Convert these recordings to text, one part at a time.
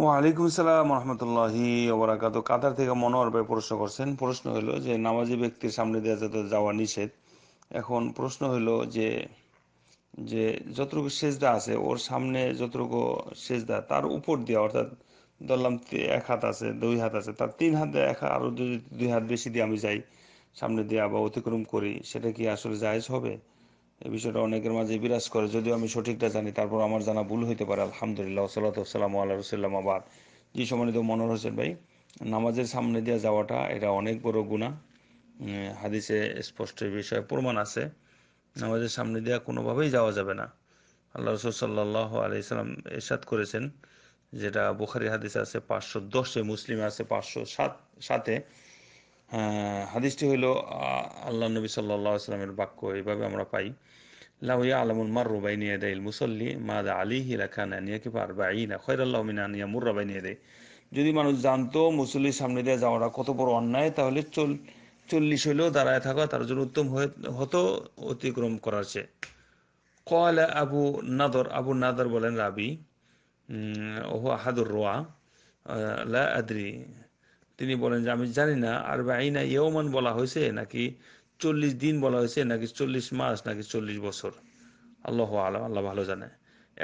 ওয়ালাইকুম সালাম রহমতুল্লাহি ওবরাকাত কাতার থেকে মনোয়ার ভাই প্রশ্ন করছেন প্রশ্ন হলো যে নামাজি ব্যক্তির সামনে দেওয়া যত যাওয়া নিষেধ এখন প্রশ্ন হলো যে যে যতটুকু সেজদা আছে ওর সামনে যতটুকু সেজদা তার উপর দিয়ে অর্থাৎ ধরলাম এক হাত আছে দুই হাত আছে তার তিন হাত এক আরও যদি দুই হাত বেশি দিয়ে আমি যাই সামনে দিয়ে বা অতিক্রম করি সেটা কি আসলে জায়জ হবে এই বিষয়টা অনেকের মাঝে বিরাজ করে যদিও আমি সঠিকটা জানি তারপর আমার জানা ভুল হইতে পারে আলহামদুলিল্লাহ সাল্লাতাম আল্লাহ রসুল্লাম আবাদ জি সম্মানিত মনোর হোসেন ভাই নামাজের সামনে দিয়ে যাওয়াটা এটা অনেক বড় গুণা হাদিসে স্পষ্ট বিষয়ে প্রমাণ আছে নামাজের সামনে দিয়ে কোনোভাবেই যাওয়া যাবে না আল্লাহ রসুল সাল্লাহ আলি সাল্লাম এরশাদ করেছেন যেটা বুখারি হাদিস আছে পাঁচশো দশে মুসলিমে আছে পাঁচশো সাত সাতে হ্যাঁ, হাদিসটি হইল আল্লাহ নবী সাল্লাহ আসলামের বাক্য এইভাবে আমরা পাই লাউয়া আলামুল মার রুবাই নিয়ে দেয় মুসল্লি মাদা আলী পার বা পারবা আইনা আল্লাহ মিনা নিয়া মুর্রাবাই নিয়ে দেয় যদি মানুষ জানতো মুসল্লির সামনে দিয়ে যাওয়াটা কত বড় অন্যায় তাহলে চল চল্লিশ হইলেও দাঁড়ায় থাকা তার জন্য উত্তম হতো অতিক্রম করার চেয়ে কয়লা আবু নাদর আবু নাদর বলেন রাবি ওহ আহাদুর রোয়া লা আদ্রি তিনি বলেন যে আমি জানি না আর আইনা ইয়মান বলা হয়েছে নাকি চল্লিশ দিন বলা হয়েছে নাকি চল্লিশ মাস নাকি চল্লিশ বছর আল্লাহ আলম আল্লাহ ভালো জানে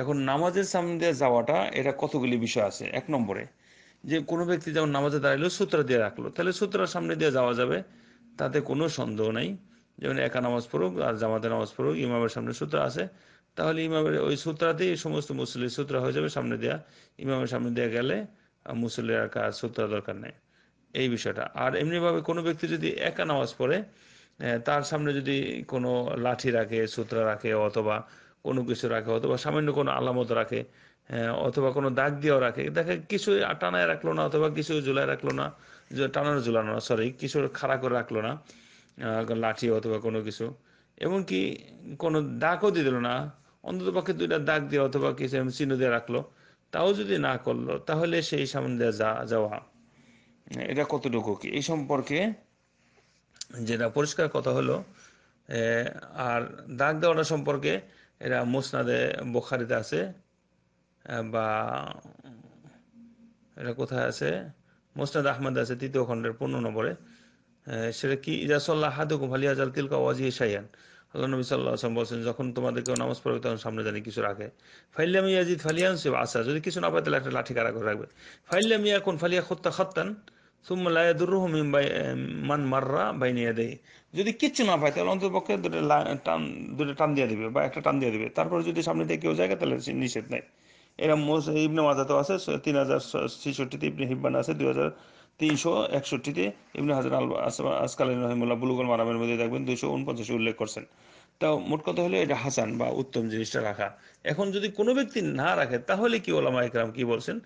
এখন নামাজের সামনে দিয়ে যাওয়াটা এটা কতগুলি বিষয় আছে এক নম্বরে যে কোনো ব্যক্তি যেমন নামাজে দাঁড়াইলো সূত্রা দিয়ে রাখলো তাহলে সূত্রার সামনে দিয়ে যাওয়া যাবে তাতে কোনো সন্দেহ নাই যেমন একা নামাজ পড়ুক আর জামাতে নামাজ পড়ুক ইমামের সামনে সূত্রা আছে তাহলে ইমামের ওই সূত্রাতেই সমস্ত মুসল্লির সূত্রা হয়ে যাবে সামনে দেওয়া ইমামের সামনে দেওয়া গেলে মুসল্লির আর কাজ সূত্রা দরকার নেই এই বিষয়টা আর এমনিভাবে কোনো ব্যক্তি যদি একা নামাজ পড়ে তার সামনে যদি কোনো লাঠি রাখে সুতরা রাখে অথবা কোনো কিছু রাখে অথবা সামান্য কোনো আলামত রাখে অথবা কোনো দাগ দিয়েও রাখে দেখে কিছু টানায় রাখলো না অথবা কিছু ঝুলায় রাখলো না টানানো ঝুলানো না সরি কিছু খাড়া করে রাখলো না লাঠি অথবা কোনো কিছু এমনকি কোনো দাগও দিয়ে দিল না অন্তত পক্ষে দুইটা দাগ দিয়ে অথবা কিছু চিহ্ন দিয়ে রাখলো তাও যদি না করলো তাহলে সেই সামনে যা যাওয়া এটা কতটুকু কি এই সম্পর্কে যেটা পরিষ্কার কথা হলো আর দাগ দেওয়াটা সম্পর্কে এরা মোসনাদে বোখারিতে আছে বা এটা কোথায় আছে মোসনাদ আহমেদ আছে তৃতীয় খণ্ডের পূর্ণ নম্বরে সেটা কি ইজাসল্লাহ হাদুকুম আলী আজাল তিলকা ওয়াজি সাইয়ান আল্লাহ নবী সাল্লাহ আসলাম বলছেন যখন তোমাদেরকে নামাজ পড়বে তখন সামনে জানি কিছু রাখে মিয়া জিদ ফালিয়ান আসা আচ্ছা, যদি কিছু না পায় তাহলে একটা লাঠি কারা করে রাখবে ফাইলিয়া মিয়া কোন ফালিয়া খত্তা খত্তান মান দেয় যদি কিচ্ছু না পায় তাহলে অন্তত দুটো টান দুটো টান দিয়ে দেবে বা একটা টান দিয়ে দেবে তারপর যদি সামনে থেকে কেউ জায়গা তাহলে নিষেধ নেই এরা মোস ইবনে তো আছে তিন হাজার ছেষট্টিতে ইবনে হিব্বান আছে দুই হাজার তিনশো একষট্টিতে ইবনে হাজার আল আসকালীন রহিমুল্লাহ বুলুগুল মারামের মধ্যে দেখবেন দুইশো উনপঞ্চাশে উল্লেখ করছেন তাও মোট কথা হলো এটা হাসান বা উত্তম জিনিসটা রাখা এখন যদি কোনো ব্যক্তি না রাখে তাহলে কি ওলামা একরাম কি বলছেন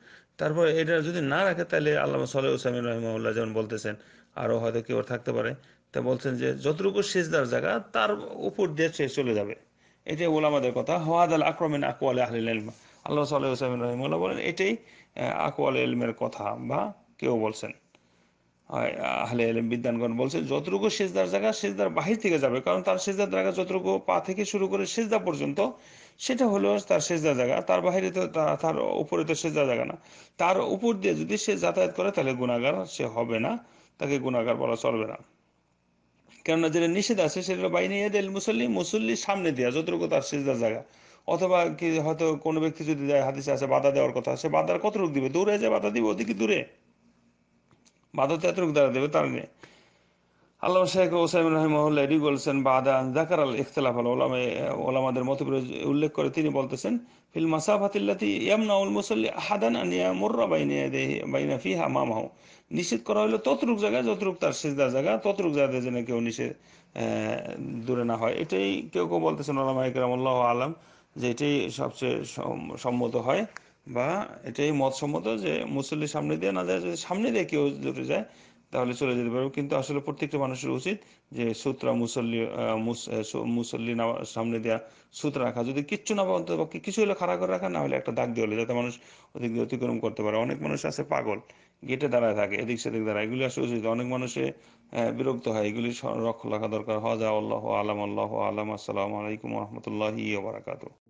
তারপরে এটা যদি না রাখে তাহলে আল্লাহ সালে উসামিন রহমাউল্লাহ যেমন বলতেছেন আরও হয়তো কেউ থাকতে পারে তা বলছেন যে যতটুকু সেজদার জায়গা তার উপর দিয়ে সে চলে যাবে এটাই ওলামাদের কথা হওয়াদ আল আক্রমিন আকোয়াল আহলিল আলমা আল্লাহ সাল্লাহ হুসাইন রহিমুল্লাহ বলেন এটাই আকোয়াল ইলমের কথা বা কেউ বলছেন আহলে এলম বিদ্যানগণ বলছে যতটুকু সেজদার জায়গা সেজদার বাহির থেকে যাবে কারণ তার সেজদার জায়গা যতটুকু পা থেকে শুরু করে সেজদা পর্যন্ত সেটা হলো তার সেজদার জায়গা তার বাহিরে তো তার উপরে তো সেজদার জায়গা না তার উপর দিয়ে যদি সে যাতায়াত করে তাহলে গুণাগার সে হবে না তাকে গুণাগার বলা চলবে না কেননা যেটা নিষেধ আছে সেটা হলো বাইনে ইয়াদেল মুসল্লি মুসল্লি সামনে দেওয়া যতটুকু তার সেজদার জায়গা অথবা কি হয়তো কোনো ব্যক্তি যদি হাদিসে আছে বাধা দেওয়ার কথা সে বাধার কতটুকু দিবে দূরে যে বাধা দিবে ওদিকে দূরে বাধ্যতাত্মক দাঁড়া দেবে তার নিয়ে আল্লাহ শেখ ওসাইম রহমহল্লা এটি বলছেন বাদা জাকার আল ইখতলাফ আল ওলামে ওলামাদের মত উল্লেখ করে তিনি বলতেছেন ফিল মাসাফাতিল্লাতি মুসল্লি আনিয়া মুর্রা বাইনা মামাহ নিষেধ করা হলো ততরুক জায়গা যতরুক তার সিজদার জায়গা ততরুক জায়গাতে যেন কেউ নিষেধ দূরে না হয় এটাই কেউ কেউ বলতেছেন ওলামা ইকরাম আল্লাহ আলম যে এটাই সবচেয়ে সম্মত হয় বা এটাই মতসম্মত যে মুসল্লির সামনে দিয়ে না যায় যদি সামনে দিয়ে কেউ যদি যায় তাহলে চলে যেতে পারবে কিন্তু আসলে প্রত্যেকটা মানুষের উচিত যে সুতরা মুসল্লি মুসল্লি না সামনে দেওয়া সুতরা রাখা যদি কিচ্ছু না অন্তত পক্ষে কিছু হলে খাড়া করে রাখা না হলে একটা দাগ দিয়ে হলে যাতে মানুষ দিয়ে অতিক্রম করতে পারে অনেক মানুষ আছে পাগল গেটে দাঁড়ায় থাকে এদিক সেদিক দাঁড়ায় এগুলি আসলে উচিত অনেক মানুষে বিরক্ত হয় এগুলি রক্ষ রাখা দরকার হজা আল্লাহ আলম আল্লাহ আলম আসসালামু আলাইকুম রহমতুল্লাহ বারাকাতু